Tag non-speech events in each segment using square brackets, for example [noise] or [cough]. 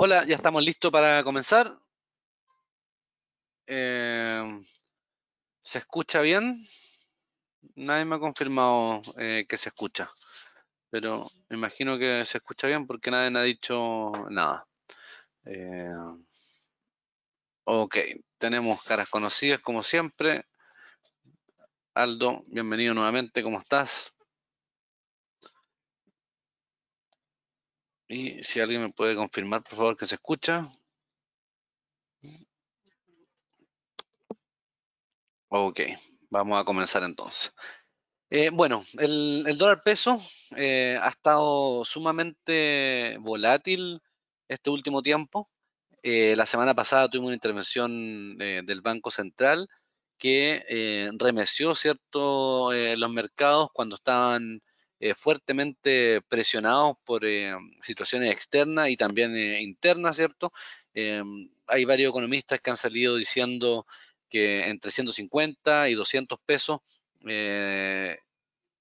Hola, ya estamos listos para comenzar. Eh, ¿Se escucha bien? Nadie me ha confirmado eh, que se escucha, pero me imagino que se escucha bien porque nadie me ha dicho nada. Eh, ok, tenemos caras conocidas como siempre. Aldo, bienvenido nuevamente, ¿cómo estás? Y si alguien me puede confirmar, por favor, que se escucha. Ok, vamos a comenzar entonces. Eh, bueno, el, dólar peso eh, ha estado sumamente volátil este último tiempo. Eh, la semana pasada tuvimos una intervención del Banco Central que remeció, ¿cierto?, los mercados cuando estaban eh, fuertemente presionados por eh, situaciones externas y también eh, internas, ¿cierto? hay varios economistas que han salido diciendo que entre 150 y 200 pesos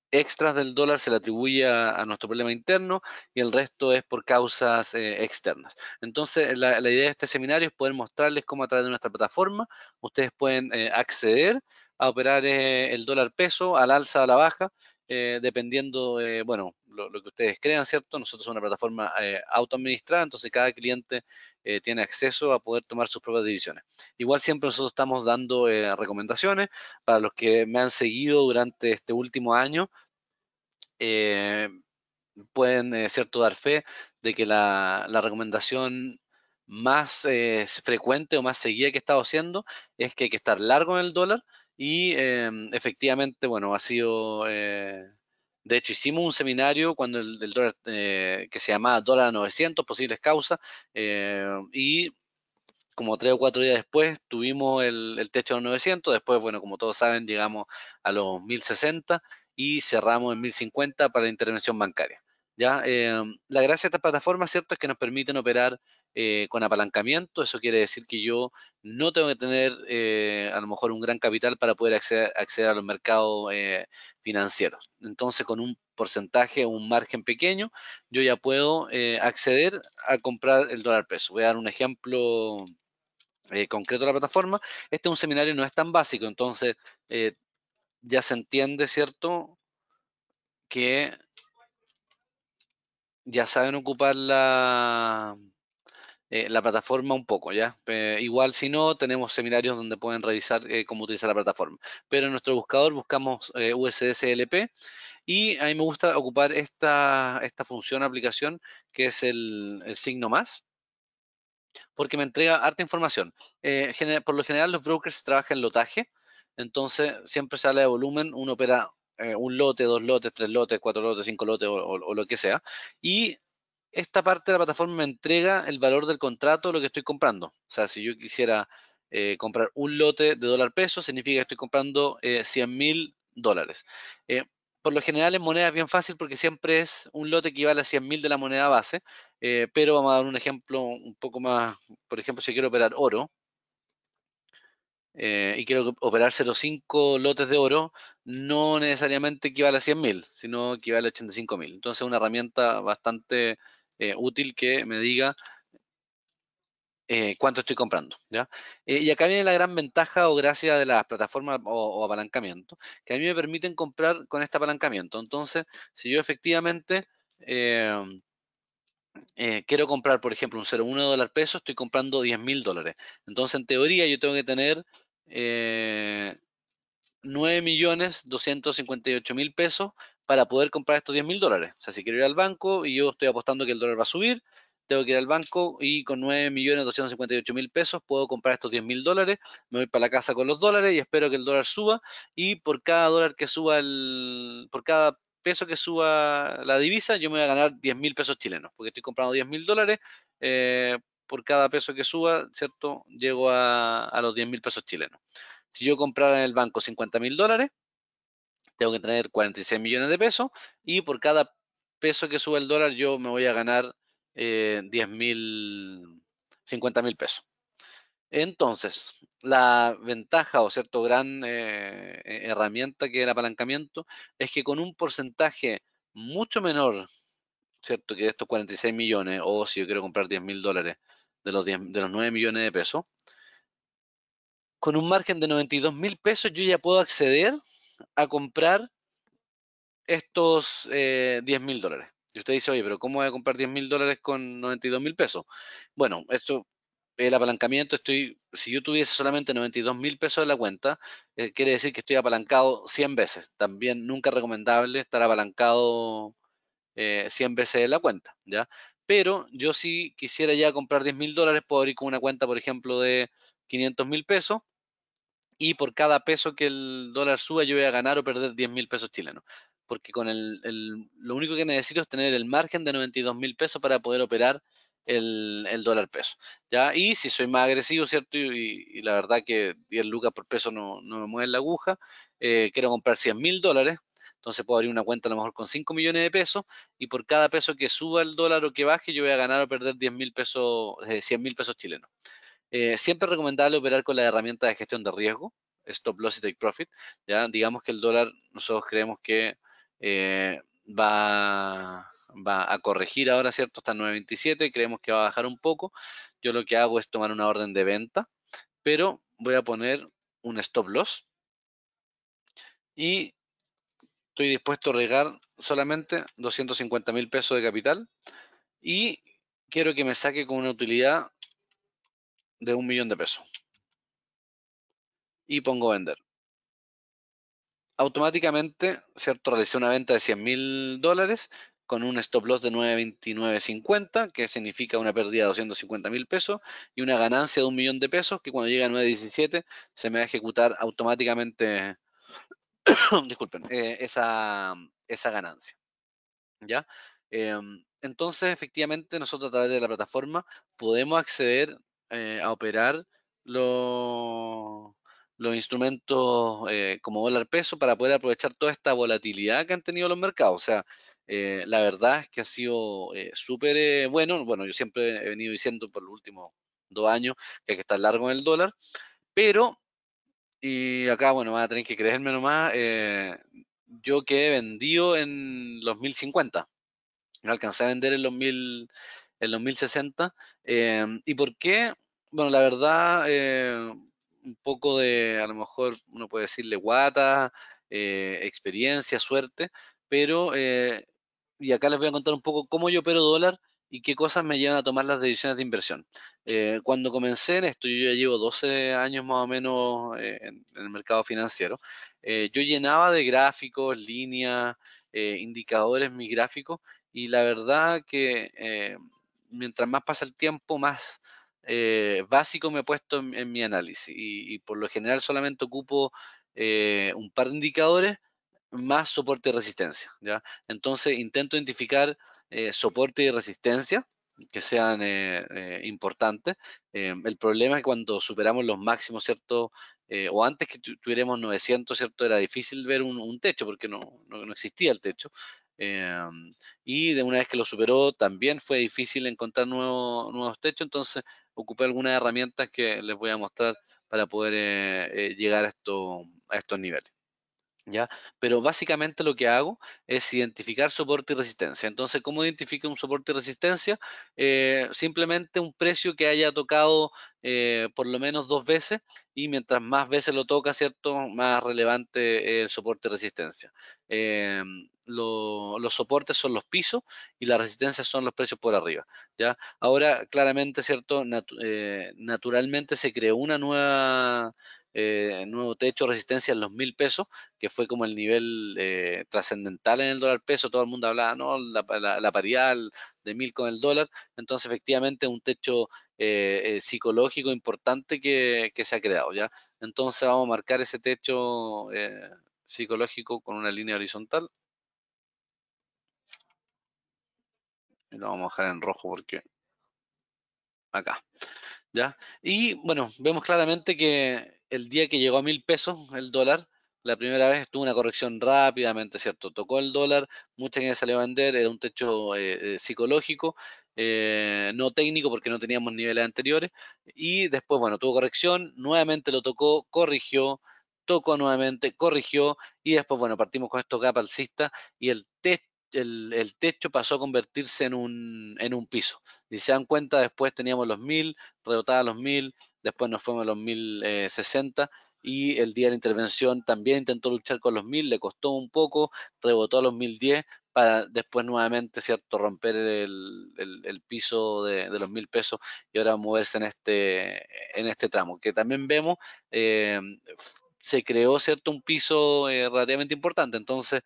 extras del dólar se le atribuye a, nuestro problema interno y el resto es por causas externas. Entonces, la, idea de este seminario es poder mostrarles cómo a través de nuestra plataforma ustedes pueden acceder a operar el dólar peso al alza o a la baja eh, dependiendo, bueno, lo, que ustedes crean, ¿cierto? Nosotros somos una plataforma eh, autoadministrada, entonces cada cliente eh, tiene acceso a poder tomar sus propias decisiones. Igual siempre nosotros estamos dando eh, recomendaciones para los que me han seguido durante este último año. pueden, ¿cierto?, dar fe de que la, la recomendación más frecuente o más seguida que he estado haciendo es que hay que estar largo en el dólar, y em, efectivamente, bueno, ha sido... Eh, de hecho, hicimos un seminario cuando el, dólar, eh, que se llamaba dólar 900, posibles causas, eh, y como tres o cuatro días después tuvimos el, techo de 900, después, bueno, como todos saben, llegamos a los 1060 y cerramos en 1050 para la intervención bancaria. ¿ya? Em, la gracia de esta plataforma, ¿cierto?, es que nos permiten operar eh, con apalancamiento. Eso quiere decir que yo no tengo que tener eh, a lo mejor un gran capital para poder acceder, a los mercados eh, financieros. Entonces, con un porcentaje un margen pequeño, yo ya puedo acceder a comprar el dólar peso. Voy a dar un ejemplo. concreto de la plataforma, este es un seminario no es tan básico, entonces ya se entiende, ¿cierto? Que ya saben ocupar eh, la, plataforma un poco, ¿ya? Eh, igual si no, tenemos seminarios donde pueden revisar eh, cómo utilizar la plataforma. Pero en nuestro buscador buscamos USSLP y a mí me gusta ocupar esta, esta función aplicación que es el, signo más porque me entrega harta información. por lo general los brokers trabajan en lotaje, entonces siempre sale de volumen, uno opera eh, un lote, dos lotes, tres lotes, cuatro lotes, cinco lotes o, lo que sea. Y esta parte de la plataforma me entrega el valor del contrato, lo que estoy comprando. O sea, si yo quisiera eh, comprar un lote de dólar peso, significa que estoy comprando eh, 100 mil dólares. Eh, por lo general en moneda es bien fácil porque siempre es un lote que equivale a 100 mil de la moneda base, pero vamos a dar un ejemplo un poco más, por ejemplo, si quiero operar oro, eh, y quiero operar 0,5 lotes de oro, no necesariamente equivale a 100.000, sino equivale a 85.000. Entonces, una herramienta bastante eh, útil que me diga eh, cuánto estoy comprando. ¿ya? y acá viene la gran ventaja o gracia de las plataformas o, apalancamiento, que a mí me permiten comprar con este apalancamiento. Entonces, si yo efectivamente quiero comprar, por ejemplo, un 0,1 dólar peso, estoy comprando 10.000 mil dólares. Entonces, en teoría, yo tengo que tener 9.258.000 eh, pesos para poder comprar estos 10.000 dólares. O sea, si quiero ir al banco y yo estoy apostando que el dólar va a subir, tengo que ir al banco y con 9.258.000 pesos puedo comprar estos 10.000 mil dólares, me voy para la casa con los dólares y espero que el dólar suba y por cada dólar que suba el, por cada peso que suba la divisa, yo me voy a ganar 10.000 pesos chilenos, porque estoy comprando 10.000 dólares eh, por cada peso que suba, ¿cierto? Llego a, los 10 mil pesos chilenos. Si yo comprara en el banco 50 mil dólares, tengo que tener 46 millones de pesos y por cada peso que suba el dólar yo me voy a ganar eh, 10 mil, 50 mil pesos. Entonces, la ventaja o cierto gran eh, e-, herramienta que es el apalancamiento es que con un porcentaje mucho menor, ¿cierto? Que estos 46 millones, o si yo quiero comprar 10 mil dólares, de los, 9 millones de pesos, con un margen de 92 mil pesos yo ya puedo acceder a comprar estos eh, 10 mil dólares. Y usted dice, oye, pero ¿cómo voy a comprar 10 mil dólares con 92 mil pesos? Bueno, esto, el apalancamiento, estoy, si yo tuviese solamente 92 mil pesos en la cuenta, eh, quiere decir que estoy apalancado 100 veces. También nunca recomendable estar apalancado 100 eh, veces en la cuenta, ¿ya? pero yo si quisiera ya comprar 10 mil dólares, puedo abrir con una cuenta, por ejemplo, de 500 mil pesos y por cada peso que el dólar suba yo voy a ganar o perder 10 mil pesos chilenos. Porque con el, lo único que necesito es tener el margen de 92 mil pesos para poder operar el, dólar peso. ¿ya? Y si soy más agresivo, ¿cierto? Y, la verdad que 10 lucas por peso no, no me mueve la aguja, eh, quiero comprar 100 mil dólares, entonces puedo abrir una cuenta a lo mejor con 5 millones de pesos y por cada peso que suba el dólar o que baje, yo voy a ganar o perder 10 mil pesos, eh, 100 mil pesos chilenos. Eh, siempre recomendable operar con la herramienta de gestión de riesgo, Stop Loss y Take Profit. Ya digamos que el dólar, nosotros creemos que eh, va, a corregir ahora, ¿cierto? Está en 9.27, creemos que va a bajar un poco. Yo lo que hago es tomar una orden de venta, pero voy a poner un stop loss. Y estoy dispuesto a regar solamente 250 mil pesos de capital y quiero que me saque con una utilidad de un millón de pesos. Y pongo vender. Automáticamente, ¿cierto? Realicé una venta de 100 mil dólares con un stop loss de 9.29.50, que significa una pérdida de 250 mil pesos y una ganancia de un millón de pesos que cuando llega a 9.17 se me va a ejecutar automáticamente [coughs] disculpen, eh, esa, esa ganancia. ¿Ya? Em, entonces, efectivamente, nosotros a través de la plataforma podemos acceder eh, a operar los, los instrumentos eh, como dólar peso para poder aprovechar toda esta volatilidad que han tenido los mercados. O sea, la verdad es que ha sido súper bueno. Bueno, yo siempre he venido diciendo por los últimos dos años que hay que estar largo en el dólar, pero y acá, bueno, van a tener que creerme nomás. Eh, yo quedé vendido en los 1050. No alcancé a vender en los, mil, en 1060. Eh, ¿Y por qué? Bueno, la verdad, eh, un poco de, a lo mejor uno puede decirle guata, eh, experiencia, suerte, pero, y acá les voy a contar un poco cómo yo opero dólar y qué cosas me llevan a tomar las decisiones de inversión. Eh, cuando comencé en esto, yo ya llevo 12 años más o menos eh, en, el mercado financiero, eh, yo llenaba de gráficos, líneas, indicadores mis gráficos y la verdad que mientras más pasa el tiempo, más básico me he puesto en, mi análisis y, por lo general solamente ocupo un par de indicadores más soporte y resistencia. ¿ya? Entonces intento identificar eh, soporte y resistencia que sean eh, eh, importantes. el problema es cuando superamos los máximos, ¿cierto? o antes que tuviéramos 900, ¿cierto? Era difícil ver un, techo porque no, existía el techo. Em, y de una vez que lo superó, también fue difícil encontrar nuevo, nuevos techos, entonces ocupé algunas herramientas que les voy a mostrar para poder llegar a, esto, a estos niveles. Pero básicamente lo que hago es identificar soporte y resistencia. Entonces, ¿cómo identifico un soporte y resistencia? Eh, simplemente un precio que haya tocado eh, por lo menos dos veces y mientras más veces lo toca, ¿cierto? Más relevante el soporte y resistencia. Eh, los soportes son los pisos y las resistencias son los precios por arriba, ¿ya? Ahora, claramente, ¿cierto? naturalmente se creó una nueva eh, nuevo techo, resistencia en los mil pesos, que fue como el nivel eh, trascendental en el dólar peso, todo el mundo hablaba, ¿no? La, la, paridad de mil con el dólar, entonces efectivamente un techo eh, psicológico importante que, que, se ha creado, ¿ya? Entonces vamos a marcar ese techo psicológico con una línea horizontal. Y lo vamos a dejar en rojo porque acá. ¿Ya? Y bueno, vemos claramente que el día que llegó a mil pesos el dólar, la primera vez tuvo una corrección rápidamente, ¿cierto? Tocó el dólar, mucha gente salió a vender, era un techo eh, eh, psicológico, eh, no técnico porque no teníamos niveles anteriores, y después, bueno, tuvo corrección, nuevamente lo tocó, corrigió, tocó nuevamente, corrigió, y después, bueno, partimos con esto gap alcista, y el techo pasó a convertirse en un, piso. Y se dan cuenta, después teníamos los mil, rebotaba los mil, después nos fuimos a los 1060 eh, y el día de la intervención también intentó luchar con los 1000, le costó un poco, rebotó a los 1010 para después nuevamente, ¿cierto?, romper el, piso de, los 1000 pesos y ahora moverse en este, en este tramo, que también vemos, eh, se creó, ¿cierto?, un piso eh, relativamente importante, entonces...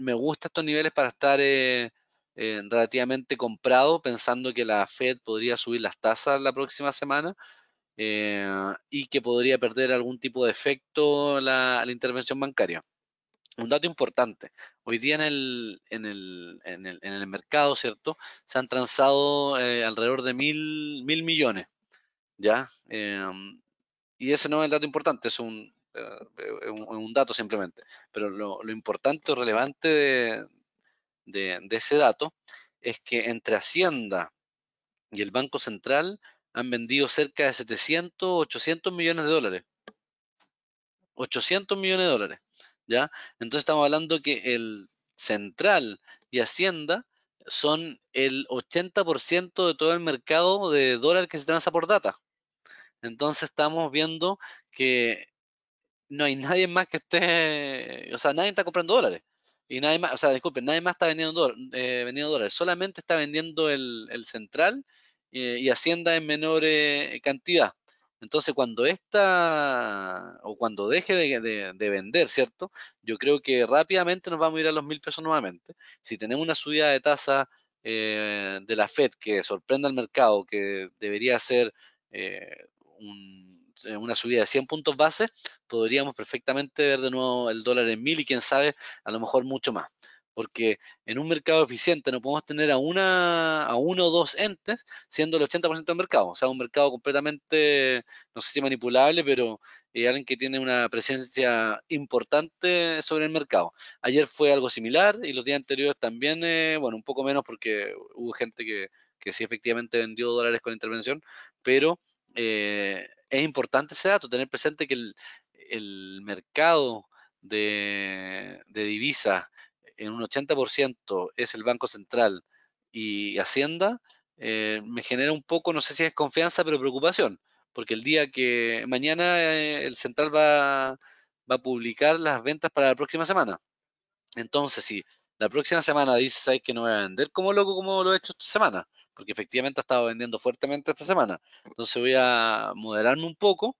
me gusta estos niveles para estar eh, relativamente comprado, pensando que la Fed podría subir las tasas la próxima semana eh, y que podría perder algún tipo de efecto la, la intervención bancaria. Un dato importante, hoy día en el, en el, mercado, ¿cierto? Se han transado eh, alrededor de mil, mil millones, ¿ya? y ese no es el dato importante, es un, un, dato simplemente. Pero lo, lo importante o relevante de, de, ese dato es que entre Hacienda y el Banco Central han vendido cerca de 700, 800 millones de dólares. 800 millones de dólares, ¿ya? Entonces estamos hablando que el Central y Hacienda son el 80% de todo el mercado de dólar que se transa por data. Entonces estamos viendo que no hay nadie más que esté, o sea, nadie está comprando dólares. Y nadie más, o sea, disculpen, nadie más está eh, vendiendo, dólares, solamente está vendiendo el, central y Hacienda en menor eh, cantidad. Entonces, cuando esta, o cuando deje de, de, vender, ¿cierto? Yo creo que rápidamente nos vamos a ir a los mil pesos nuevamente. Si tenemos una subida de tasa eh, de la Fed que sorprenda al mercado, que debería ser eh, una subida de 100 puntos base, podríamos perfectamente ver de nuevo el dólar en 1000 y quién sabe, a lo mejor mucho más. Porque en un mercado eficiente no podemos tener a, una, a uno o dos entes siendo el 80% del mercado. O sea, un mercado completamente, no sé si manipulable, pero eh, alguien que tiene una presencia importante sobre el mercado. Ayer fue algo similar y los días anteriores también, eh, bueno, un poco menos porque hubo gente que que sí efectivamente vendió dólares con intervención, pero eh, es importante ese dato, tener presente que el, mercado de, divisas en un 80% es el Banco Central y Hacienda, eh, me genera un poco, no sé si es confianza, pero preocupación, porque el día que mañana eh, el Central va, va a publicar las ventas para la próxima semana. Entonces, si la próxima semana dices, ¿sabes que no voy a vender como loco como lo he hecho esta semana? Porque efectivamente ha estado vendiendo fuertemente esta semana. Entonces voy a moderarme un poco.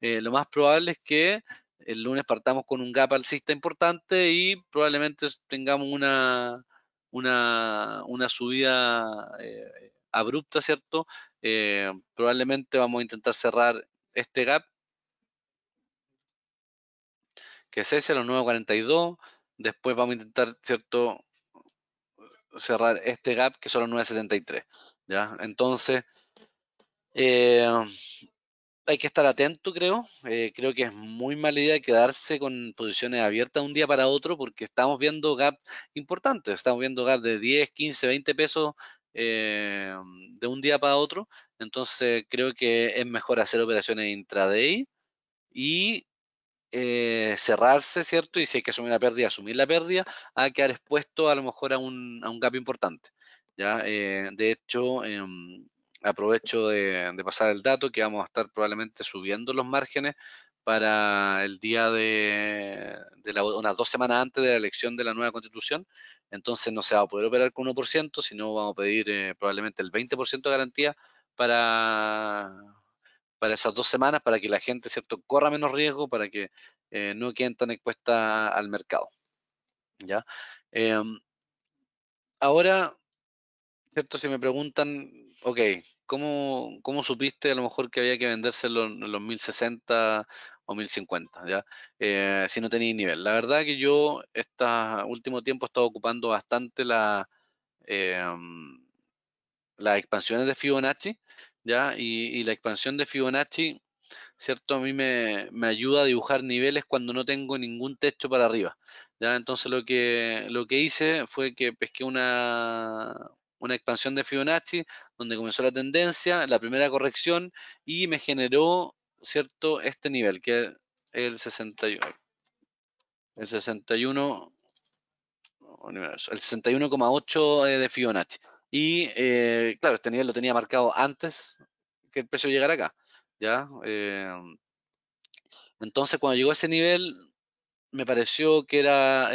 Eh, lo más probable es que el lunes partamos con un gap alcista importante y probablemente tengamos una, una, subida eh, abrupta, ¿cierto? Eh, probablemente vamos a intentar cerrar este gap, que es ese, los 9.42. Después vamos a intentar, ¿cierto? Cerrar este gap que son los 9.73. ¿ya? Entonces, eh, hay que estar atento, creo. Eh, creo que es muy mala idea quedarse con posiciones abiertas un día para otro porque estamos viendo gap importantes. Estamos viendo gaps de 10, 15, 20 pesos eh, de un día para otro. Entonces, creo que es mejor hacer operaciones intraday y eh, cerrarse, ¿cierto? Y si hay que asumir la pérdida, asumir la pérdida, a quedar expuesto a lo mejor a un, a un gap importante. ¿ya? Eh, de hecho, em, aprovecho de, pasar el dato que vamos a estar probablemente subiendo los márgenes para el día de, de unas dos semanas antes de la elección de la nueva constitución. Entonces no se va a poder operar con 1%, sino vamos a pedir eh, probablemente el 20% de garantía para para esas dos semanas para que la gente, ¿cierto?, corra menos riesgo, para que eh, no queden tan expuestas al mercado. ¿Ya? Em, ahora, ¿cierto? Si me preguntan, ok, ¿cómo, supiste a lo mejor que había que venderse en los 1060 o 1050, ¿ya? Eh, si no tenía nivel. La verdad que yo este último tiempo he estado ocupando bastante la, em, las expansiones de Fibonacci y, la expansión de Fibonacci, ¿cierto? A mí me, ayuda a dibujar niveles cuando no tengo ningún techo para arriba, Entonces lo que, lo que hice fue que pesqué una, una expansión de Fibonacci, donde comenzó la tendencia, la primera corrección, y me generó, ¿cierto? Este nivel, que es el 61. El 61 el 61,8 eh, de Fibonacci. Y eh, claro, este nivel lo tenía marcado antes que el precio llegara acá. ¿ya? Eh, entonces, cuando llegó a ese nivel, me pareció que era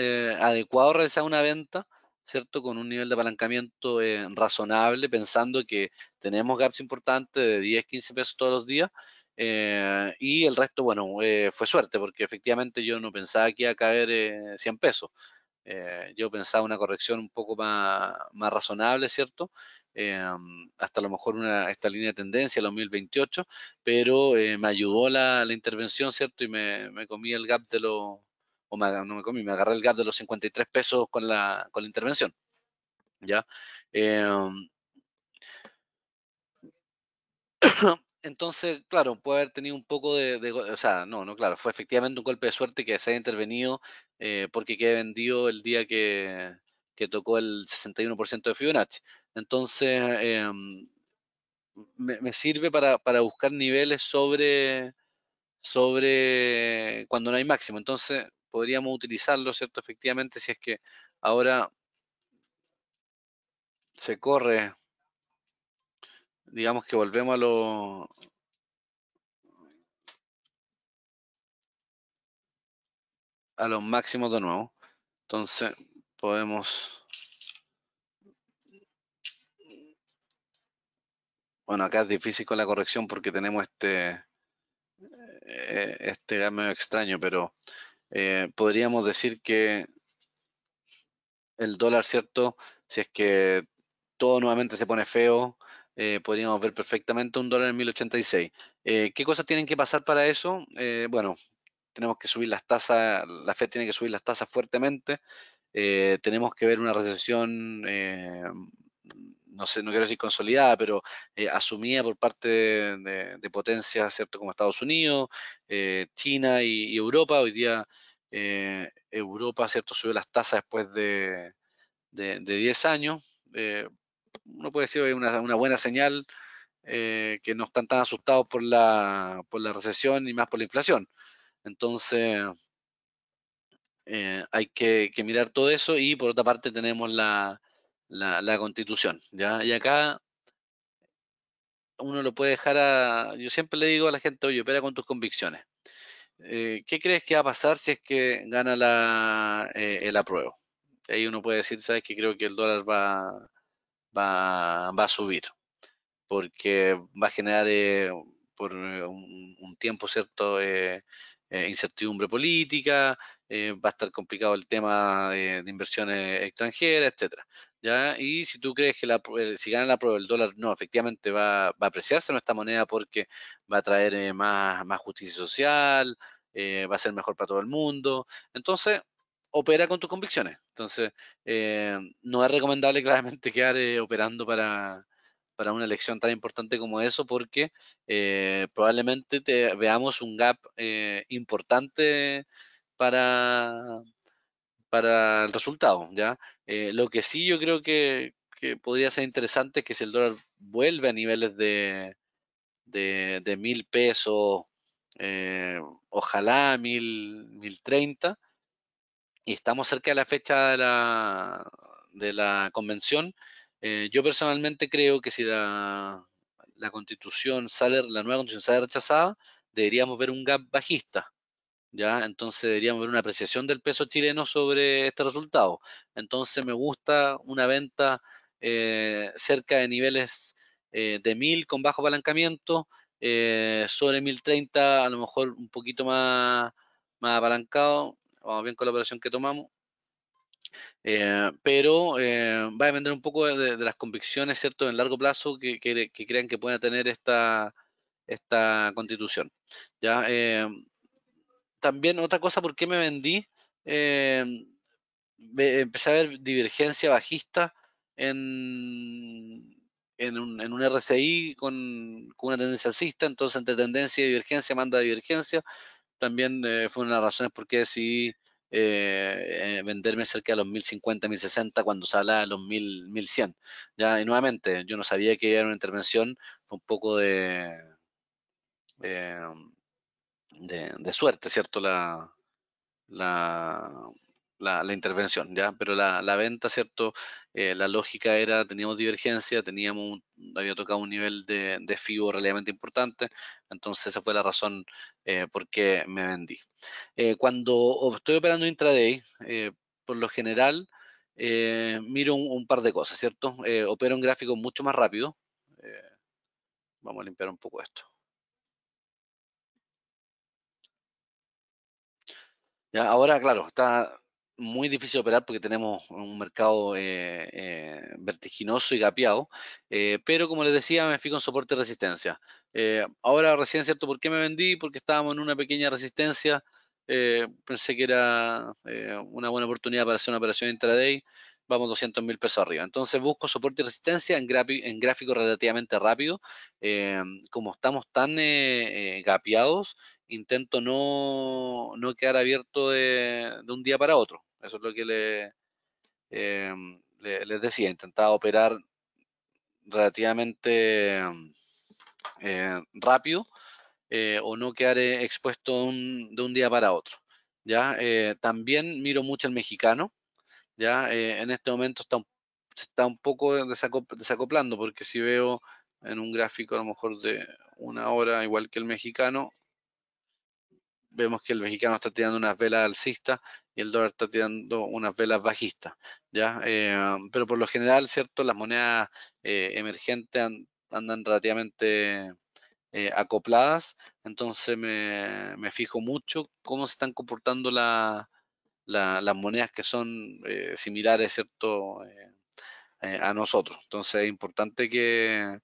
adecuado realizar una venta, ¿cierto? Con un nivel de apalancamiento razonable, pensando que tenemos gaps importantes de 10, 15 pesos todos los días. y el resto, bueno, fue suerte, porque efectivamente yo no pensaba que iba a caer 100 pesos. Eh, yo pensaba una corrección un poco más, razonable, ¿cierto? Eh, hasta a lo mejor esta línea de tendencia, los 2028, pero eh, me ayudó la, intervención, ¿cierto? Y me, me comí el gap de los, o comí, me agarré el gap de los 53 pesos con la, con la intervención, ¿ya? Entonces, claro, puede haber tenido un poco de, O sea, no, no, claro, fue efectivamente un golpe de suerte que se haya intervenido eh, porque quedé vendido el día que, tocó el 61% de Fibonacci. Entonces, em, me, sirve para, para, buscar niveles sobre, sobre cuando no hay máximo. Entonces, podríamos utilizarlo, ¿cierto? Efectivamente, si es que ahora se corre digamos que volvemos a lo... a los máximos de nuevo. Entonces podemos... Bueno, acá es difícil con la corrección porque tenemos este, eh, este cambio extraño, pero eh, podríamos decir que el dólar, ¿cierto? Si es que todo nuevamente se pone feo, eh, podríamos ver perfectamente un dólar en 1086. Eh, ¿Qué cosas tienen que pasar para eso? Eh, bueno, tenemos que subir las tasas, la FED tiene que subir las tasas fuertemente, tenemos que ver una recesión, no sé, no quiero decir consolidada, pero asumida por parte de, potencias, ¿cierto? Como Estados Unidos, China y, Europa. Hoy día Europa, ¿cierto? Subió las tasas después de, 10 años uno puede decir una, una buena señal eh, que no están tan asustados por la, por la recesión y más por la inflación. Entonces, eh, hay que, mirar todo eso y por otra parte tenemos la, la, constitución. ¿ya? Y acá uno lo puede dejar a... Yo siempre le digo a la gente, oye, opera con tus convicciones. Eh, ¿Qué crees que va a pasar si es que gana la, el apruebo? Ahí uno puede decir, sabes que creo que el dólar va, va, a subir, porque va a generar eh, por eh, un, tiempo cierto eh, incertidumbre política, va a estar complicado el tema de, inversiones extranjeras, etcétera. ¿Ya? Y si tú crees que si gana la prueba el dólar, no, efectivamente va, va, a apreciarse nuestra moneda porque va a traer más, más justicia social, va a ser mejor para todo el mundo. Entonces, opera con tus convicciones. Entonces, eh, no es recomendable [laughs] claramente quedar eh, operando para, una elección tan importante como eso, porque eh, probablemente veamos un gap importante para, para el resultado. ¿ya? lo que sí yo creo que, podría ser interesante es que si el dólar vuelve a niveles de, de, de mil pesos, ojalá mil, mil treinta, y estamos cerca de la fecha de la, de la convención, eh, yo personalmente creo que si la, constitución sale, la nueva constitución sale rechazada, deberíamos ver un gap bajista. ¿Ya? Entonces deberíamos ver una apreciación del peso chileno sobre este resultado. Entonces me gusta una venta eh, cerca de niveles eh, de 1000 con bajo apalancamiento, eh, sobre 1030 a lo mejor un poquito más, más apalancado, vamos bien con la operación que tomamos. Eh, pero eh, va a depender un poco de, las convicciones, ¿cierto?, en largo plazo que, que crean que pueda tener esta, esta constitución. ¿ya? Eh, también otra cosa, ¿por qué me vendí? empecé a ver divergencia bajista en, en un, RCI con, con, una tendencia alcista, entonces entre tendencia y divergencia manda divergencia, también eh, fue una de las razones por qué decidí eh, eh, venderme cerca de los 1050, 1060 cuando se a de los 1000, 1100. Ya, y nuevamente, yo no sabía que era una intervención, fue un poco de, de, de suerte, ¿cierto? La, la, la, intervención, ¿ya? Pero la, venta, ¿cierto? Eh, la lógica era, teníamos divergencia, teníamos, había tocado un nivel de, FIBO realmente importante, entonces esa fue la razón eh, por qué me vendí. Eh, cuando estoy operando intraday, por lo general, miro un, par de cosas, ¿cierto? opero un gráfico mucho más rápido. vamos a limpiar un poco esto. ahora, claro, está muy difícil operar porque tenemos un mercado eh, eh, vertiginoso y gapeado, eh, pero como les decía, me fijo en soporte y resistencia. ahora recién cierto por qué me vendí, porque estábamos en una pequeña resistencia, pensé que era una buena oportunidad para hacer una operación intraday, vamos 200 mil pesos arriba. Entonces busco soporte y resistencia en, en gráfico relativamente rápido. como estamos tan gapeados, intento no, no quedar abierto de, un día para otro. Eso es lo que em, le, les decía, intentaba operar relativamente em, eh, rápido eh, o no quedar eh, expuesto de un día para otro. ¿ya? también miro mucho el mexicano. ¿ya? en este momento está, está un poco desacoplando porque si veo en un gráfico a lo mejor de una hora, igual que el mexicano, vemos que el mexicano está tirando unas velas alcistas y el dólar está tirando unas velas bajistas, ¿ya? Eh, pero por lo general, ¿cierto? Las monedas eh, emergentes andan relativamente eh, acopladas, entonces me, fijo mucho cómo se están comportando las monedas que son similares, ¿cierto? a nosotros. Entonces es importante que,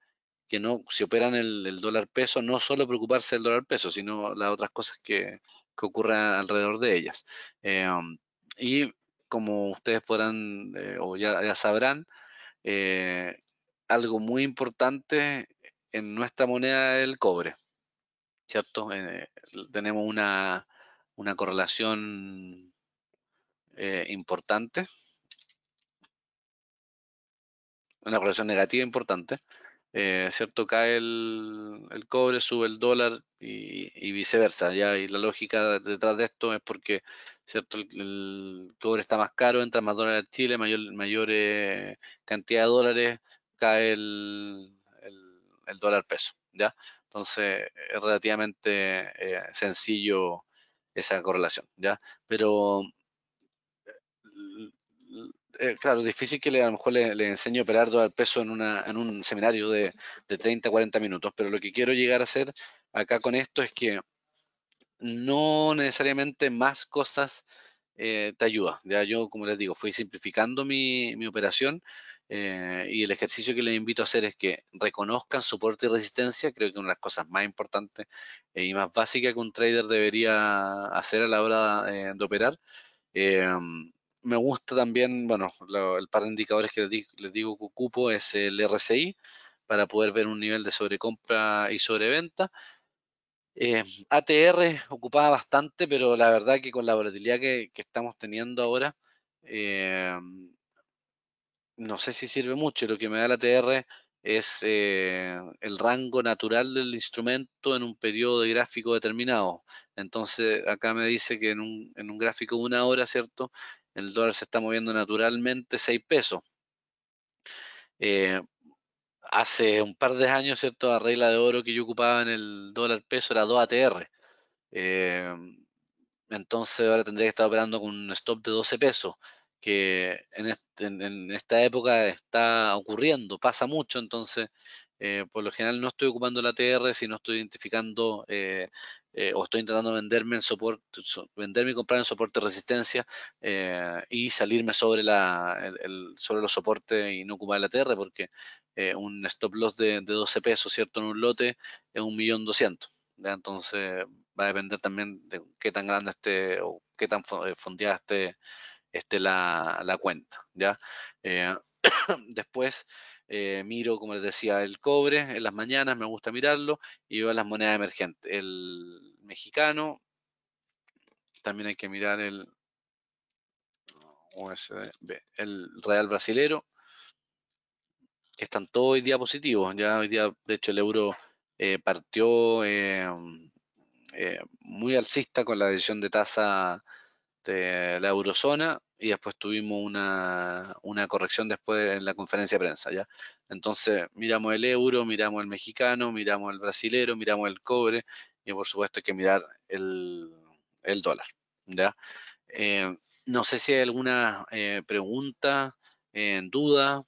que no, si operan el, dólar peso, no solo preocuparse del dólar peso, sino las otras cosas que, que ocurran alrededor de ellas. Eh, um, y como ustedes podrán eh, o ya, ya sabrán, eh, algo muy importante en nuestra moneda es el cobre, ¿cierto? tenemos una, una correlación importante, una correlación negativa importante eh, ¿cierto? Cae el, cobre, sube el dólar y, viceversa, ¿ya? Y la lógica detrás de esto es porque, ¿cierto? El, cobre está más caro, entra más dólares a Chile, mayor, mayor cantidad de dólares, cae el, dólar peso, ¿ya? Entonces, es relativamente eh, sencillo esa correlación, ¿ya? Pero eh, eh, claro, es difícil que le, a lo mejor le, enseñe a operar al peso en, un seminario de, 30, 40 minutos, pero lo que quiero llegar a hacer acá con esto es que no necesariamente más cosas eh, te ayuda. Ya yo, como les digo, fui simplificando mi, operación eh, y el ejercicio que les invito a hacer es que reconozcan soporte y resistencia. Creo que una de las cosas más importantes y más básicas que un trader debería hacer a la hora de operar me gusta también, bueno, el par de indicadores que les, digo que ocupo es el RCI para poder ver un nivel de sobrecompra y sobreventa. Eh, ATR ocupaba bastante, pero la verdad que con la volatilidad que, estamos teniendo ahora, eh, no sé si sirve mucho. Lo que me da el ATR es eh, el rango natural del instrumento en un periodo de gráfico determinado. Entonces, acá me dice que en un, gráfico de una hora, ¿cierto? El dólar se está moviendo naturalmente 6 pesos. Eh, hace un par de años, ¿cierto? La regla de oro que yo ocupaba en el dólar peso era 2 ATR. Eh, entonces, ahora tendría que estar operando con un stop de 12 pesos que en, esta época está ocurriendo, pasa mucho, entonces eh, por lo general no estoy ocupando la TR, sino estoy identificando eh, eh, o estoy intentando venderme en soporte, venderme y comprar en soporte resistencia y salirme sobre, la, sobre los soportes y no ocupar la TR porque un stop loss de, 12 pesos, ¿cierto? En un lote es un millón Entonces va a depender también de qué tan grande esté o qué tan fondeada esté este, la, la cuenta. ¿ya? Eh, [coughs] después eh, miro, como les decía, el cobre en las mañanas, me gusta mirarlo, y veo las monedas emergentes. El mexicano, también hay que mirar el el real brasilero, que están todos hoy día positivos. Ya hoy día, de hecho, el euro eh, partió muy alcista con la decisión de tasa este, la eurozona y después tuvimos una, una, corrección después en la conferencia de prensa. ¿ya? Entonces miramos el euro, miramos el mexicano, miramos el brasilero, miramos el cobre y por supuesto hay que mirar el, dólar. Eh, no sé si hay alguna eh, pregunta, eh, en duda.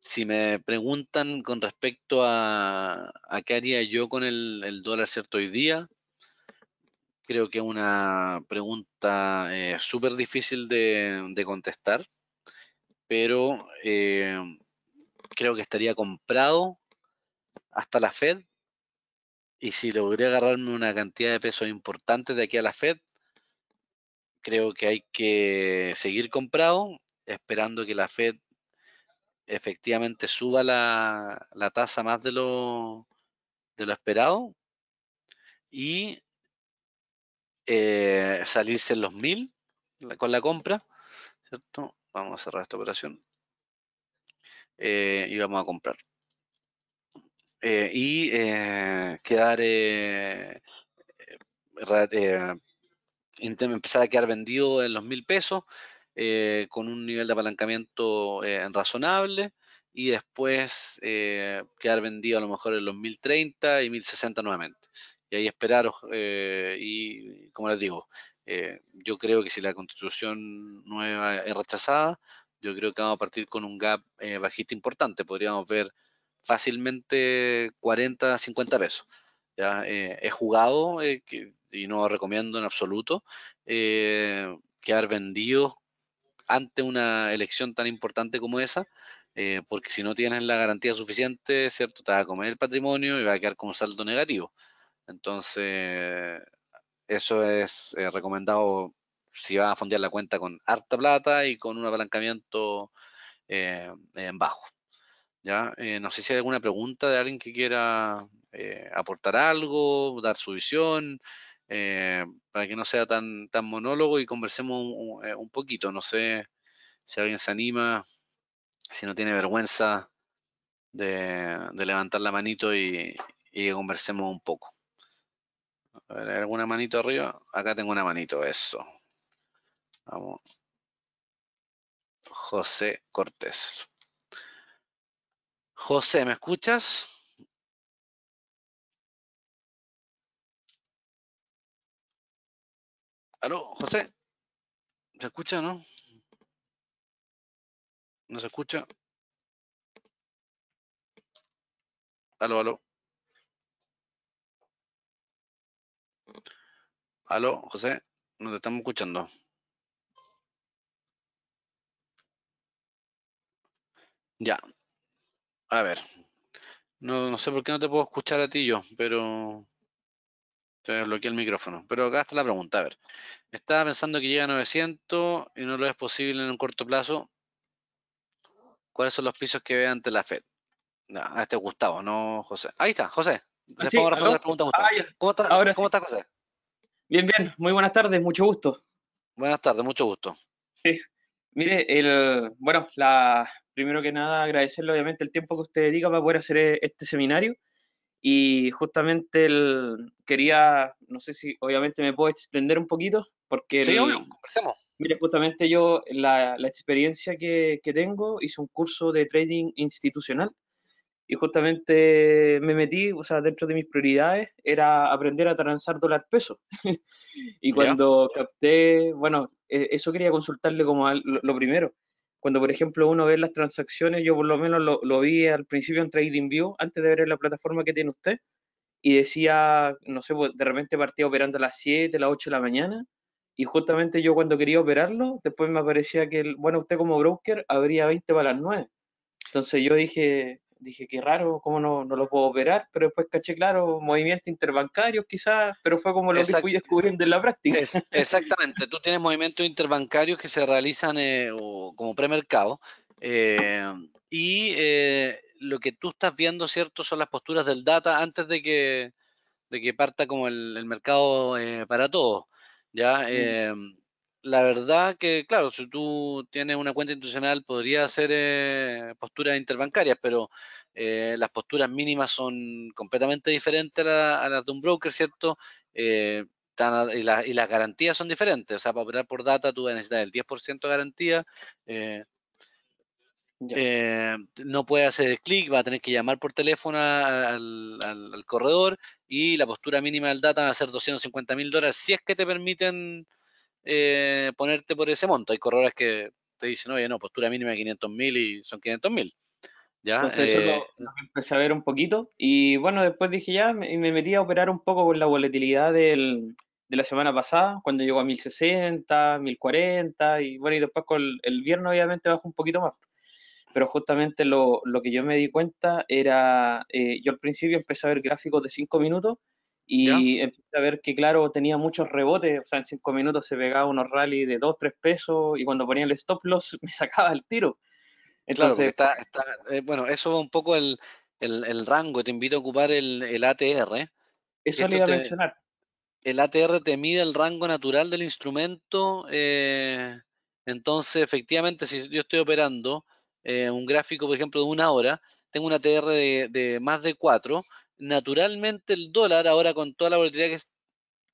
Si me preguntan con respecto a, qué haría yo con el, el dólar cierto hoy día, creo que es una pregunta eh, súper difícil de, contestar, pero eh, creo que estaría comprado hasta la Fed y si logré agarrarme una cantidad de pesos importante de aquí a la Fed, creo que hay que seguir comprado esperando que la Fed efectivamente suba la, tasa más de lo, de lo esperado y eh, salirse en los 1000 con la compra, ¿cierto? Vamos a cerrar esta operación eh, y vamos a comprar. Eh, y quedar, empezar a quedar vendido en los 1000 pesos con un nivel de apalancamiento razonable y después quedar vendido a lo mejor en los 1030 y 1060 nuevamente y ahí esperaros. Eh, y como les digo, eh, yo creo que si la constitución nueva es rechazada, yo creo que vamos a partir con un gap eh, bajito importante. Podríamos ver fácilmente 40, 50 pesos. ¿ya? he jugado y no recomiendo en absoluto quedar vendido ante una elección tan importante como esa. porque si no tienes la garantía suficiente, ¿cierto? Te va a comer el patrimonio y va a quedar con un saldo negativo. Entonces, eso es eh, recomendado si vas a fondear la cuenta con harta plata y con un apalancamiento eh, en bajo. ¿ya? Eh, no sé si hay alguna pregunta de alguien que quiera aportar algo, dar su visión, para que no sea tan, tan monólogo y conversemos un, poquito. No sé si alguien se anima, si no tiene vergüenza de, levantar la manito y, y conversemos un poco. ¿hay alguna manito arriba? Acá tengo una manito, eso. Vamos. José Cortés. José, ¿me escuchas? ¿Aló, José? ¿Se escucha, no? ¿No se escucha? ¿Aló, aló? Aló, José, No nos estamos escuchando. Ya. A ver. No, no sé por qué no te puedo escuchar a ti yo, pero te desbloqueé el micrófono. Pero acá está la pregunta. A ver, estaba pensando que llega a 900 y no lo es posible en un corto plazo. ¿Cuáles son los pisos que ve ante la FED? A este Gustavo, no José. Ahí está, José. Le puedo la pregunta ¿Cómo ¿cómo está José? Bien, bien, muy buenas tardes, mucho gusto. Buenas tardes, mucho gusto. Sí, mire, el, bueno, la, primero que nada agradecerle obviamente el tiempo que usted dedica para poder hacer eh, este seminario y justamente el, quería, no sé si obviamente me puedo extender un poquito, porque... Sí, obvio, Mire, justamente yo la, experiencia que, que, tengo, hice un curso de trading institucional y justamente me metí, o sea, dentro de mis prioridades era aprender a transar dólar peso. [laughs] y cuando capté, bueno, e-, eso quería consultarle como lo primero. Cuando, por ejemplo, uno ve las transacciones, yo por lo menos lo, lo vi al principio en TradingView, antes de ver la plataforma que tiene usted, y decía, no sé, pues, de repente partía operando a las 7, a las 8 de la mañana, y justamente yo cuando quería operarlo, después me aparecía que, bueno, usted como broker habría 20 para las 9. Entonces yo dije, dije, qué raro, cómo no, lo puedo operar, pero después caché, claro, movimientos interbancarios quizás, pero fue como lo que fui descubriendo en la práctica. [laughs] exactamente, tú tienes movimientos interbancarios que se realizan eh, como premercado eh, y eh, lo que tú estás viendo, ¿cierto? Son las posturas del data antes de que, de que parta como el, mercado para todos, ¿ya? Mm. Em, la verdad que, claro, si tú tienes una cuenta institucional, podría hacer eh, posturas interbancarias, pero eh, las posturas mínimas son completamente diferentes a, las de un broker, ¿cierto? Eh, y, las garantías son diferentes. O sea, para operar por data tú vas a necesitar el 10% de garantía. no puedes hacer clic, va a tener que llamar por teléfono al, al corredor y la postura mínima del data va a ser 250 mil dólares si es que te permiten eh, ponerte por ese monto. Hay corredores que te dicen, oye, no, postura mínima de 500 mil y son 500 mil. ¿Ya? Entonces eso eh, empecé a ver un poquito y bueno, después dije ya, me, me metí a operar un poco con la volatilidad del, de la semana pasada, cuando llegó a 1060, 1040 y bueno, y después con el, el viernes obviamente bajó un poquito más. Pero justamente lo, lo que yo me di cuenta era, eh, yo al principio empecé a ver gráficos de 5 minutos y empecé a ver que, claro, tenía muchos rebotes, o sea, en cinco minutos se pegaba unos rally de dos, tres pesos y cuando ponía el stop loss [laughs] me sacaba el tiro. Entonces, eh, bueno, eso es un poco el, rango, te invito a ocupar el, ATR. Eso le iba a mencionar. El ATR te mide el rango natural del instrumento, eh, entonces efectivamente si yo estoy operando eh, un gráfico, por ejemplo, de una hora, tengo un ATR de, más de cuatro naturalmente el dólar ahora con toda la volatilidad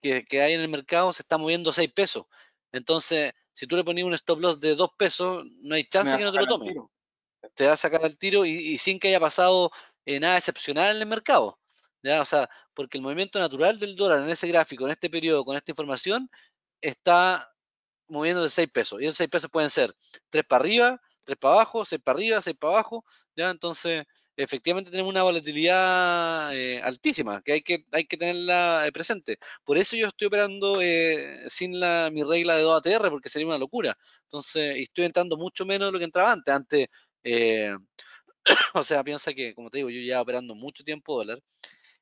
que, que, hay en el mercado se está moviendo 6 pesos. Entonces, si tú le pones un stop loss de 2 pesos, no hay chance que no te lo tome. Te va a sacar el tiro y, sin que haya pasado eh, nada excepcional en el mercado. ¿ya? O sea, porque el movimiento natural del dólar en ese gráfico, en este periodo, con esta información, está moviendo de 6 pesos. Y esos 6 pesos pueden ser 3 para arriba, 3 para abajo, 6 para arriba, 6 para abajo. ¿ya? Entonces, efectivamente tenemos una volatilidad eh, altísima, que hay, que hay que tenerla eh, presente. Por eso yo estoy operando eh, sin la, mi regla de 2 ATR, porque sería una locura. Entonces, estoy entrando mucho menos de lo que entraba antes. Antes, [coughs] o sea, piensa que, como te digo, yo ya operando mucho tiempo dólar,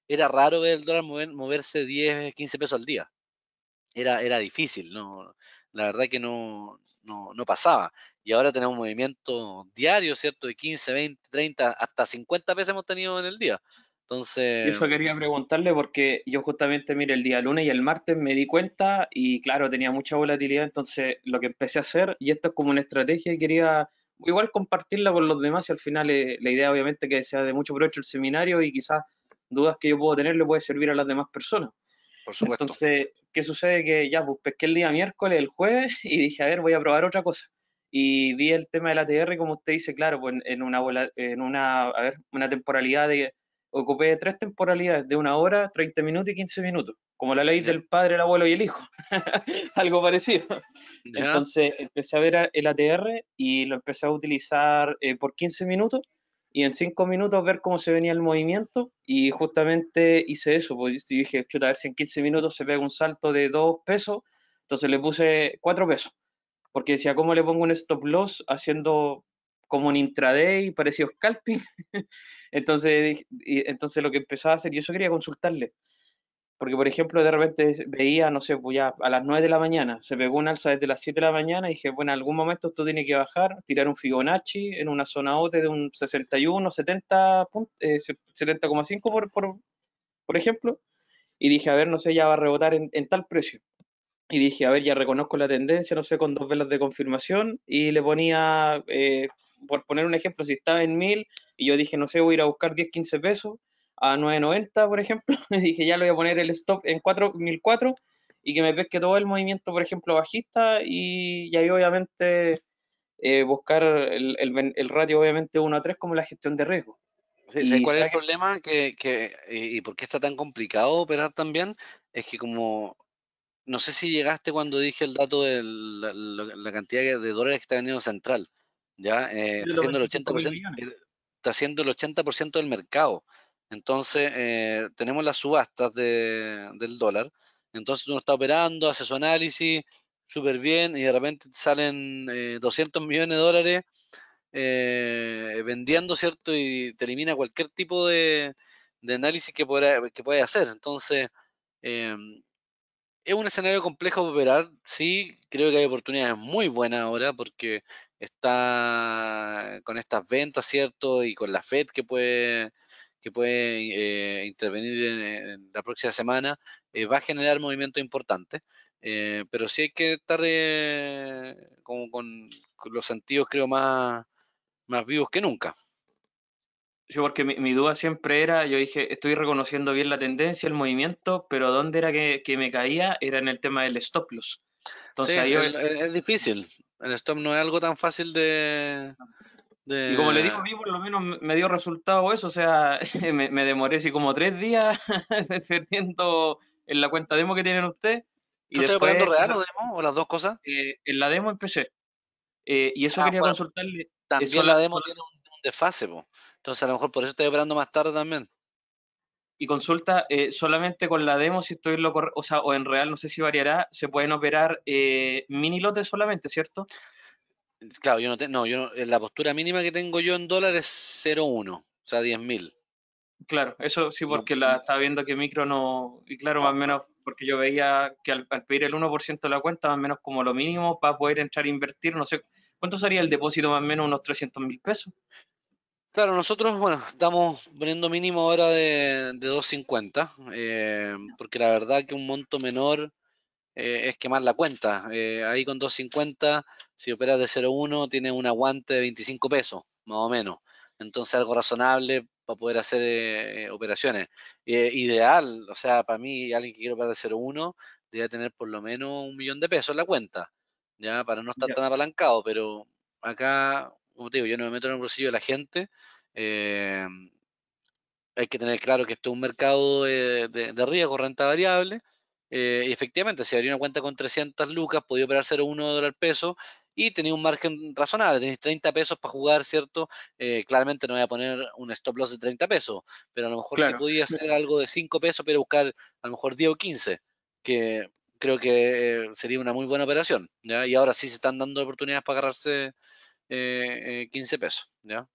era raro ver el dólar moverse 10, 15 pesos al día. Era, era difícil, ¿no? La verdad que no, no, no, pasaba. Y ahora tenemos movimiento diario, ¿cierto? De 15, 20, 30, hasta 50 veces hemos tenido en el día. Entonces... Eso quería preguntarle porque yo justamente, mire, el día lunes y el martes me di cuenta y claro, tenía mucha volatilidad, entonces lo que empecé a hacer, y esto es como una estrategia, y quería igual compartirla con los demás y al final eh, la idea obviamente que sea de mucho provecho el seminario y quizás dudas que yo puedo tener le puede servir a las demás personas. Por supuesto. Entonces, ¿Qué sucede? Que ya, pues pesqué el día miércoles, el jueves, y dije, a ver, voy a probar otra cosa. Y vi el tema del ATR, como usted dice, claro, pues en una, en una, a ver, una temporalidad de, ocupé tres temporalidades de una hora, 30 minutos y 15 minutos, como la ley del padre, el abuelo y el hijo, [laughs] algo parecido. Entonces empecé a ver el ATR y lo empecé a utilizar eh, por 15 minutos y en cinco minutos ver cómo se venía el movimiento y justamente hice eso, pues, y dije, chuta, a ver si en 15 minutos se ve un salto de dos pesos, entonces le puse cuatro pesos, porque decía, ¿cómo le pongo un stop loss haciendo como un intraday parecido scalping? [laughs] entonces, entonces lo que empezaba a hacer, y eso quería consultarle, porque, por ejemplo, de repente veía, no sé, pues ya a las 9 de la mañana, se pegó un alza desde las 7 de la mañana y dije, bueno, en algún momento esto tiene que bajar, tirar un Fibonacci en una zona OTE de un 61, 70, eh, 70,5 por, por, por, ejemplo. Y dije, a ver, no sé, ya va a rebotar en, en tal precio. Y dije, a ver, ya reconozco la tendencia, no sé, con dos velas de confirmación. Y le ponía, eh, por poner un ejemplo, si estaba en 1000 y yo dije, no sé, voy a ir a buscar 10, 15 pesos a 9.90, por ejemplo, [laughs] dije ya lo voy a poner el stop en 4.004 y que me pesque todo el movimiento, por ejemplo, bajista y, ahí obviamente eh, buscar el, el, el, ratio obviamente 1 a 3 como la gestión de riesgo. cuál es el problema? Que, ¿Y por qué está tan complicado operar también? Es que como, no sé si llegaste cuando dije el dato de la, cantidad de dólares que está vendiendo Central, ¿ya? Eh, eh, está, haciendo el 80%, está haciendo el 80% del mercado. Entonces, eh, tenemos las subastas del dólar. Entonces, uno está operando, hace su análisis súper bien y de repente salen 200 eh, millones de dólares eh, vendiendo, ¿cierto? Y te elimina cualquier tipo de, análisis que, pueda hacer. Entonces, es un escenario complejo de operar, sí, creo que hay oportunidades muy buenas ahora porque está con estas ventas, ¿cierto? Y con la Fed que puede que pueden eh, intervenir en, la próxima semana, eh, va a generar movimiento importante. Eh, pero sí hay que estar como con, los sentidos, creo, más, más vivos que nunca. Sí, porque mi, duda siempre era, yo dije, estoy reconociendo bien la tendencia, el movimiento, pero ¿dónde era que, me caía? Era en el tema del stop loss. Entonces, es, difícil. El stop no es algo tan fácil de... Ah. Y como le digo, a mí por lo menos me dio resultado eso, o sea, [laughs] me, demoré así como tres días [laughs] perdiendo en la cuenta demo que tienen usted. Y ¿Tú operando real o demo o las dos cosas? Eh, en la demo empecé. Eh, y eso ah, quería consultarle. También la demo tiene un, desfase, entonces a lo mejor por eso estoy operando más tarde también. Y consulta eh, solamente con la demo, si estoy lo o sea, o en real, no sé si variará, se pueden operar mini lotes solamente, ¿cierto? Claro, yo no tengo, eh, la postura mínima que tengo yo en dólares es 0,1, o sea, 10.000. Claro, eso sí, porque la estaba viendo que micro no, y claro, más o menos, porque yo veía que al, pedir el 1% de la cuenta, más o menos como lo mínimo para poder entrar a invertir, no sé, ¿cuánto sería el depósito más o menos? Unos 300 mil pesos. Claro, nosotros, bueno, estamos poniendo mínimo ahora de, 2.50, eh, porque la verdad que un monto menor eh, es quemar la cuenta. Eh, ahí con 2.50, si operas de 0.1, tiene un aguante de 25 pesos, más o menos. Entonces algo razonable para poder hacer eh, operaciones. ideal, o sea, para mí, alguien que quiere operar de 0.1, debe tener por lo menos un millón de pesos en la cuenta, ya para no estar tan apalancado, pero acá, como te digo, yo no me meto en el bolsillo de la gente hay que tener claro que esto es un mercado de, de, de riesgo, renta variable, eh, y efectivamente, si había una cuenta con 300 lucas, podía operar 0,1 dólar peso y tenía un margen razonable, Tenía 30 pesos para jugar, ¿cierto? Eh, claramente no voy a poner un stop loss de 30 pesos, pero a lo mejor se podía hacer algo de 5 pesos, pero buscar a lo mejor 10 o 15, que creo que eh, sería una muy buena operación, ¿ya? Y ahora sí se están dando oportunidades para agarrarse 15 pesos, ¿ya?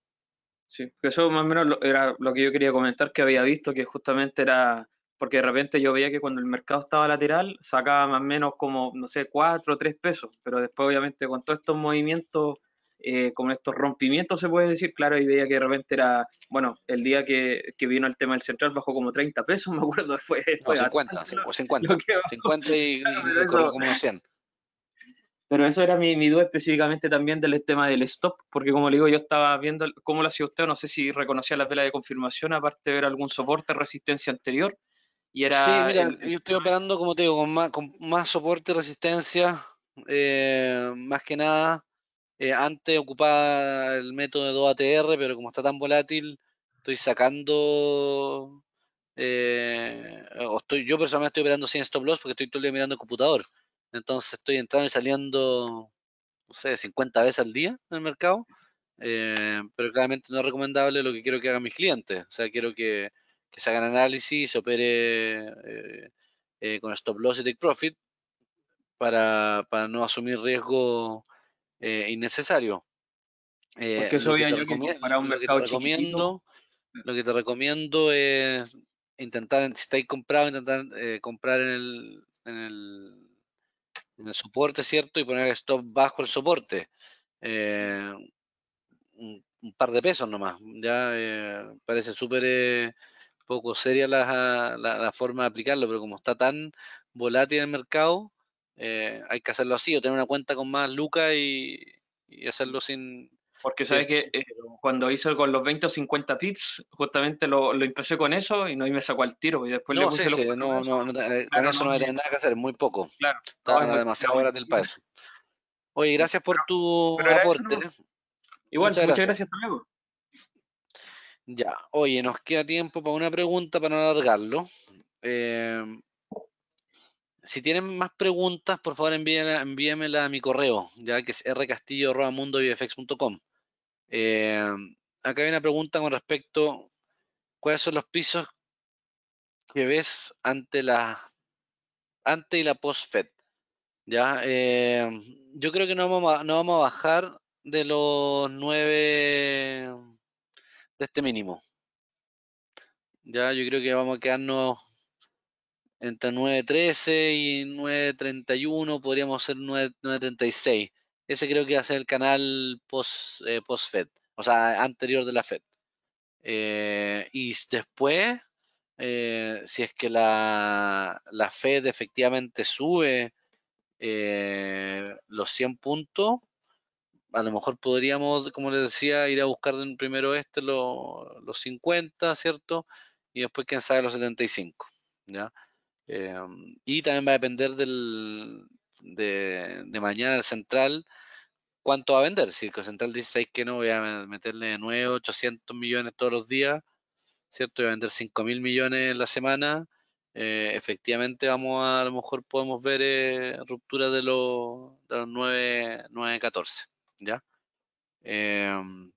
Sí, eso más o menos era lo que yo quería comentar, que había visto que justamente era porque de repente yo veía que cuando el mercado estaba lateral sacaba más o menos como, no sé, cuatro o tres pesos, pero después obviamente con todos estos movimientos, eh, con estos rompimientos se puede decir, claro, y veía que de repente era, bueno, el día que, vino el tema del central bajó como 30 pesos, [laughs] me acuerdo, fue... fue 50, 50, 50, y, [laughs] Pero eso era mi, mi, duda específicamente también del tema del stop, porque como le digo, yo estaba viendo cómo lo hacía usted, no sé si reconocía la vela de confirmación, aparte de ver algún soporte, resistencia anterior, sí, mira, yo estoy operando, como te digo, con más, con más soporte y resistencia, eh, más que nada. Eh, antes ocupaba el método de 2ATR, pero como está tan volátil, estoy sacando. Eh, estoy, yo personalmente estoy operando sin stop loss porque estoy todo el día mirando el computador. Entonces estoy entrando y saliendo, no sé, 50 veces al día en el mercado. pero claramente no es recomendable lo que quiero que hagan mis clientes. O sea, quiero que que se hagan análisis y se opere eh, eh, con stop loss y take profit para, no asumir riesgo eh, innecesario. Porque eso había yo que para un mercado lo recomiendo, lo que te recomiendo es intentar, si estáis comprado, intentar comprar en el, en el, soporte, ¿cierto? Y poner el stop bajo el soporte. un, par de pesos nomás. Ya parece súper poco seria la, forma de aplicarlo, pero como está tan volátil el mercado, eh, hay que hacerlo así, o tener una cuenta con más lucas y, hacerlo sin... Porque sabes que eh, cuando hice con los 20 o 50 pips, justamente lo, lo empecé con eso y no y me sacó el tiro. Y después no, le puse no, no, no, eh, con eso no, tenía nada que hacer, muy poco. Claro. demasiado horas del país. Oye, gracias por tu aporte. Igual, muchas, gracias, gracias ya, oye, nos queda tiempo para una pregunta para no alargarlo. Em, si tienen más preguntas, por favor envíenla, envíenmela a mi correo, ya que es rcastillo.mundovfx.com. Eh, em, acá hay una pregunta con respecto cuáles son los pisos que ves ante la ante y la post Fed. Ya, em, yo creo que no no vamos a bajar de los nueve de este mínimo. Ya yo creo que vamos a quedarnos entre 9.13 y 9.31, podríamos ser 9.36. Ese creo que va a ser el canal post, eh, post Fed, o sea, anterior de la Fed. Eh, y después, eh, si es que la, la Fed efectivamente sube los 100 puntos, a lo mejor podríamos, como les decía, ir a buscar primero este, los 50, ¿cierto? Y después, quién sabe, los 75, ¿ya? Em, y también va a depender del, de, mañana el central, cuánto va a vender. Si el central dice que no, voy a meterle de nuevo 800 millones todos los días, ¿cierto? Voy a vender 5 mil millones la semana. Eh, efectivamente, vamos a, lo mejor podemos ver eh, rupturas de, de los 9, 9, 14. ¿ya? Em,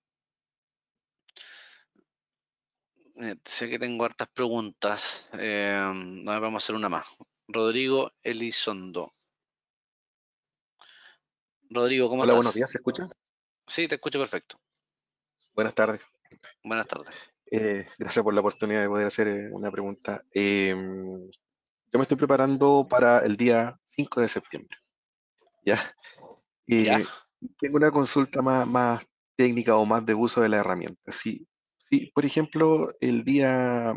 eh, sé que tengo hartas preguntas. Em, vamos a hacer una más. Rodrigo Elizondo. Rodrigo, ¿cómo Hola, buenos días, ¿se escucha? Sí, te escucho perfecto. Buenas tardes. Buenas tardes. Eh, gracias por la oportunidad de poder hacer eh, una pregunta. Em, yo me estoy preparando para el día 5 de septiembre. ¿Ya? ¿Ya? Tengo una consulta más, técnica o más de uso de la herramienta. Sí, sí. por ejemplo, el día,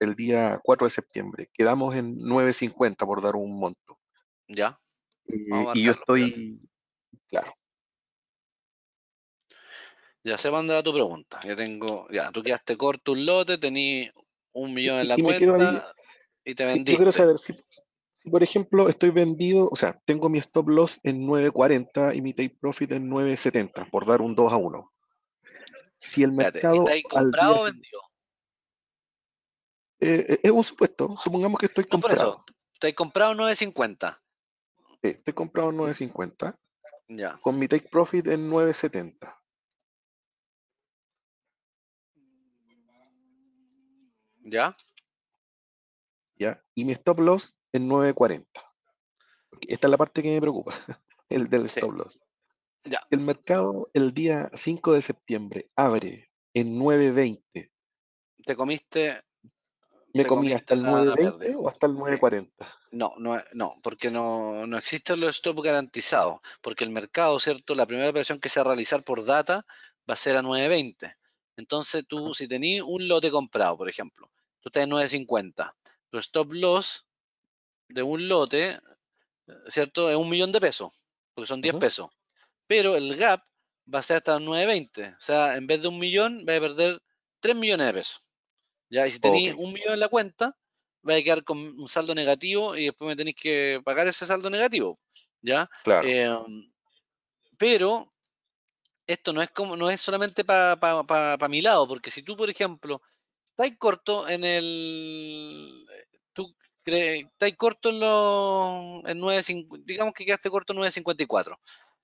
el día 4 de septiembre quedamos en 9.50 por dar un monto. Ya. Eh, y yo estoy, claro. Ya se manda tu pregunta. Yo tengo, ya, tú quedaste corto un lote, tení un millón en la y cuenta y te vendí. yo quiero saber si, por ejemplo, estoy vendido, o sea, tengo mi stop loss en 9.40 y mi take profit en 9.70, por dar un 2 a 1. Si el mercado... comprado o vendido? Eh, eh, es un supuesto, supongamos que estoy comprado. Por he comprado 9.50. Sí, estoy comprado 9.50. Ya. Con mi take profit en 9.70. ¿Ya? ¿Ya? Y mi stop loss en 9.40. Esta es la parte que me preocupa, [laughs] el del stop loss. El mercado el día 5 de septiembre abre en 9.20. Te comiste... ¿Me comí hasta el 9.20 o hasta el 9.40? No, no, no, porque no, existen los stop garantizado, porque el mercado, ¿cierto? La primera operación que se va a realizar por data va a ser a 9.20. Entonces tú, si tenías un lote comprado, por ejemplo, tú estás en 9.50, tu stop loss de un lote, eh, ¿cierto? Es un millón de pesos, porque son 10 pesos. Pero el gap va a ser hasta 9.20. O sea, en vez de un millón, va a perder 3 millones de pesos. ¿ya? Y si tenéis un millón en la cuenta, va a quedar con un saldo negativo y después me tenéis que pagar ese saldo negativo. ¿Ya? Claro. Eh, pero esto no es como, no es solamente para mi lado, porque si tú, por ejemplo, estás corto en el estáis corto en los en digamos que quedaste corto en 9.54,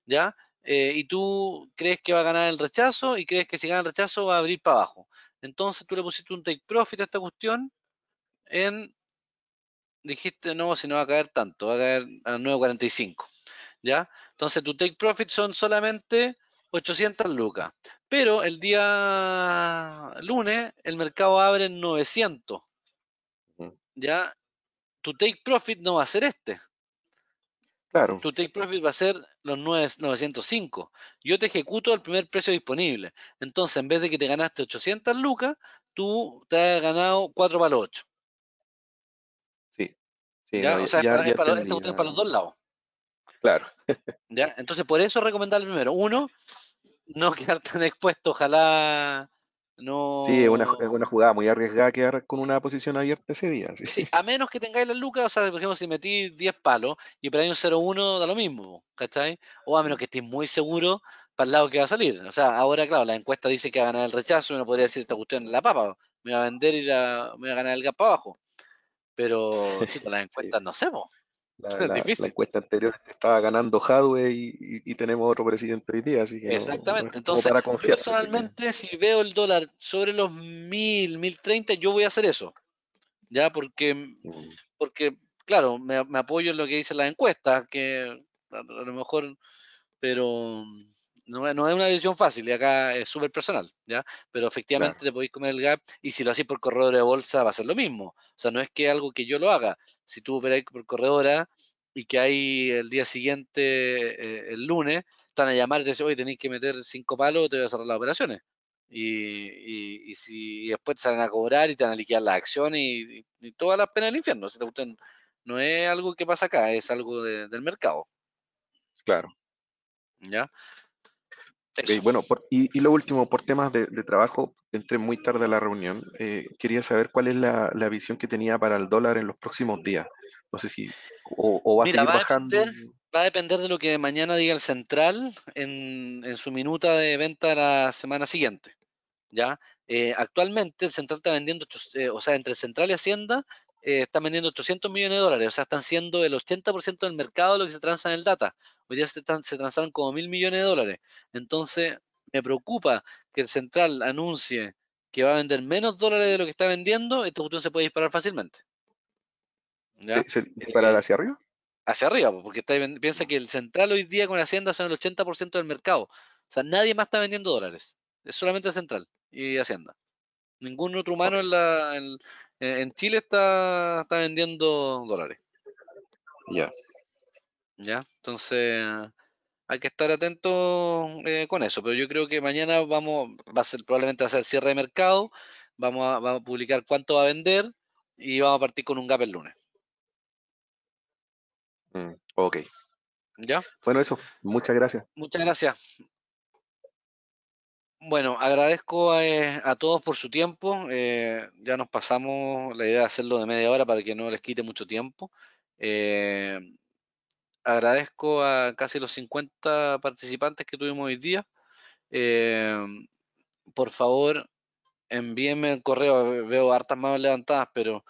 ¿ya? Eh, y tú crees que va a ganar el rechazo y crees que si gana el rechazo va a abrir para abajo. Entonces tú le pusiste un take profit a esta cuestión en, dijiste, no, si no va a caer tanto, va a caer a 9.45, ¿ya? Entonces tu take profit son solamente 800 lucas, pero el día lunes el mercado abre en 900, ¿ya? tu take profit no va a ser este. Claro. Tu take profit va a ser los 905. Yo te ejecuto al primer precio disponible. Entonces, en vez de que te ganaste 800 lucas, tú te has ganado 4 para los 8. Sí. o sea, para los dos lados. Claro. ¿Ya? Entonces, por eso recomendar el primero. Uno, no [laughs] quedar tan expuesto, ojalá no... Sí, es una, jugada muy arriesgada quedar con una posición abierta ese día. Sí, a menos que tengáis la lucas, o sea, por ejemplo, si metí 10 palos y para un 0-1 da lo mismo, ¿cachai? O a menos que estéis muy seguro para el lado que va a salir. O sea, ahora, claro, la encuesta dice que va a ganar el rechazo uno podría decir esta cuestión en la papa, me va a vender y me va a ganar el gap abajo. Pero, [laughs] chicos, las encuestas no hacemos. La, [laughs] encuesta anterior estaba ganando Hadway y, tenemos otro presidente hoy día, así que Exactamente, entonces personalmente si veo el dólar sobre los 1.000, 1.030, yo voy a hacer eso, ya porque, mm. porque claro, me, apoyo en lo que dice las encuestas, que a, lo mejor, pero no, no, es una decisión fácil y acá es súper personal, ¿ya? Pero efectivamente te podéis comer el gap y si lo haces por corredor de bolsa va a ser lo mismo. O sea, no es que algo que yo lo haga. Si tú operáis por corredora y que hay el día siguiente, eh, el lunes, están a llamar y te dicen, hoy tenéis que meter cinco palos, te voy a cerrar las operaciones. Y, si después te salen a cobrar y te van a liquidar las acciones y, todas las penas del infierno. te no es algo que pasa acá, es algo del mercado. Claro. ¿Ya? bueno, y, lo último, por temas de, trabajo, entré muy tarde a la reunión. Eh, quería saber cuál es la, visión que tenía para el dólar en los próximos días. No sé si, o, va a seguir bajando. va a depender de lo que mañana diga el central en, su minuta de venta de la semana siguiente. ¿ya? Eh, actualmente el central está vendiendo, eh, o sea, entre central y Hacienda eh, están vendiendo 800 millones de dólares, o sea, están siendo el 80% del mercado de lo que se transa en el data. Hoy día se, transaron como mil millones de dólares. Entonces, me preocupa que el central anuncie que va a vender menos dólares de lo que está vendiendo, esta cuestión se puede disparar fácilmente. ¿Ya? ¿Se, hacia arriba? Hacia arriba, porque piensa mm. que el central hoy día con Hacienda son el 80% del mercado. O sea, nadie más está vendiendo dólares. Es solamente el central y Hacienda. Ningún otro humano en la, eh, en Chile está, vendiendo dólares. Ya. Ya, entonces hay que estar atentos eh, con eso, pero yo creo que mañana vamos, va a ser probablemente va a ser cierre de mercado, vamos a, publicar cuánto va a vender y vamos a partir con un gap el lunes. Mm, ok. ¿Ya? Bueno, eso, muchas gracias. Muchas gracias. Bueno, agradezco eh, a, todos por su tiempo. Eh, ya nos pasamos la idea de hacerlo de media hora para que no les quite mucho tiempo. Eh, agradezco a casi los 50 participantes que tuvimos hoy día. por favor, envíenme el correo. Veo hartas manos levantadas, pero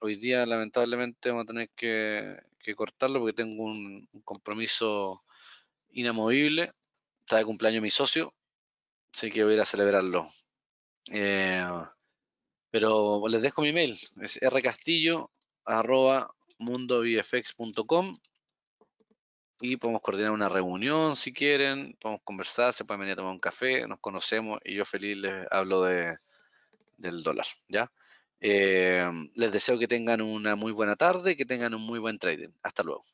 hoy día lamentablemente vamos a tener que, cortarlo porque tengo un compromiso inamovible. Está de cumpleaños mi socio, sí que voy a ir a celebrarlo. Eh, pero les dejo mi mail, es rcastillo y podemos coordinar una reunión si quieren, podemos conversar, se pueden venir a tomar un café, nos conocemos y yo feliz les hablo de, del dólar, ¿ya? Eh, les deseo que tengan una muy buena tarde, que tengan un muy buen trading. Hasta luego.